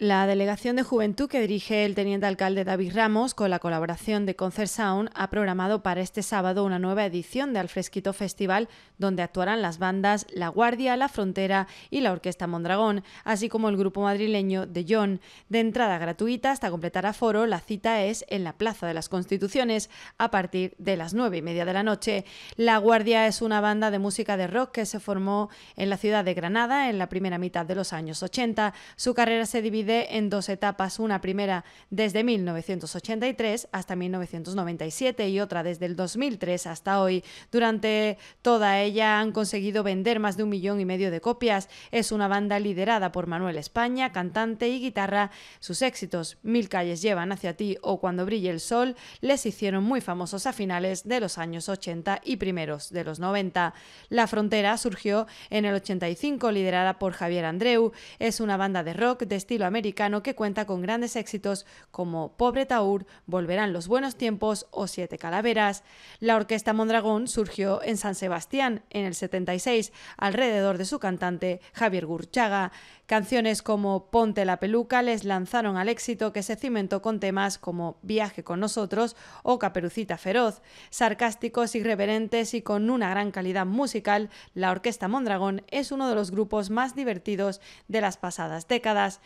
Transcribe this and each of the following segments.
La Delegación de Juventud que dirige el teniente alcalde David Ramos, con la colaboración de Concert Sound, ha programado para este sábado una nueva edición de Alfresquito Festival, donde actuarán las bandas La Guardia, La Frontera y la Orquesta Mondragón, así como el grupo madrileño De John. De entrada gratuita hasta completar aforo, la cita es en la Plaza de las Constituciones a partir de las nueve y media de la noche. La Guardia es una banda de música de rock que se formó en la ciudad de Granada en la primera mitad de los años 80. Su carrera se divide en dos etapas, una primera desde 1983 hasta 1997 y otra desde el 2003 hasta hoy. Durante toda ella han conseguido vender más de un millón y medio de copias. Es una banda liderada por Manuel España, cantante y guitarra. Sus éxitos, Mil calles llevan hacia ti o Cuando brille el sol, les hicieron muy famosos a finales de los años 80 y primeros de los 90. La Frontera surgió en el 85, liderada por Javier Andreu. Es una banda de rock de estilo americano que cuenta con grandes éxitos como Pobre Taur, Volverán los Buenos Tiempos o Siete Calaveras. La orquesta Mondragón surgió en San Sebastián en el 76 alrededor de su cantante Javier Gurchaga. Canciones como Ponte la peluca les lanzaron al éxito que se cimentó con temas como Viaje con nosotros o Caperucita Feroz. Sarcásticos, irreverentes y con una gran calidad musical, la Orquesta Mondragón es uno de los grupos más divertidos de las pasadas décadas.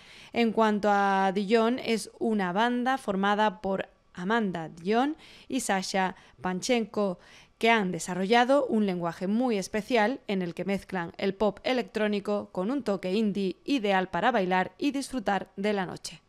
En cuanto a Dijon, es una banda formada por Amanda Dion y Sasha Panchenko, que han desarrollado un lenguaje muy especial en el que mezclan el pop electrónico con un toque indie ideal para bailar y disfrutar de la noche.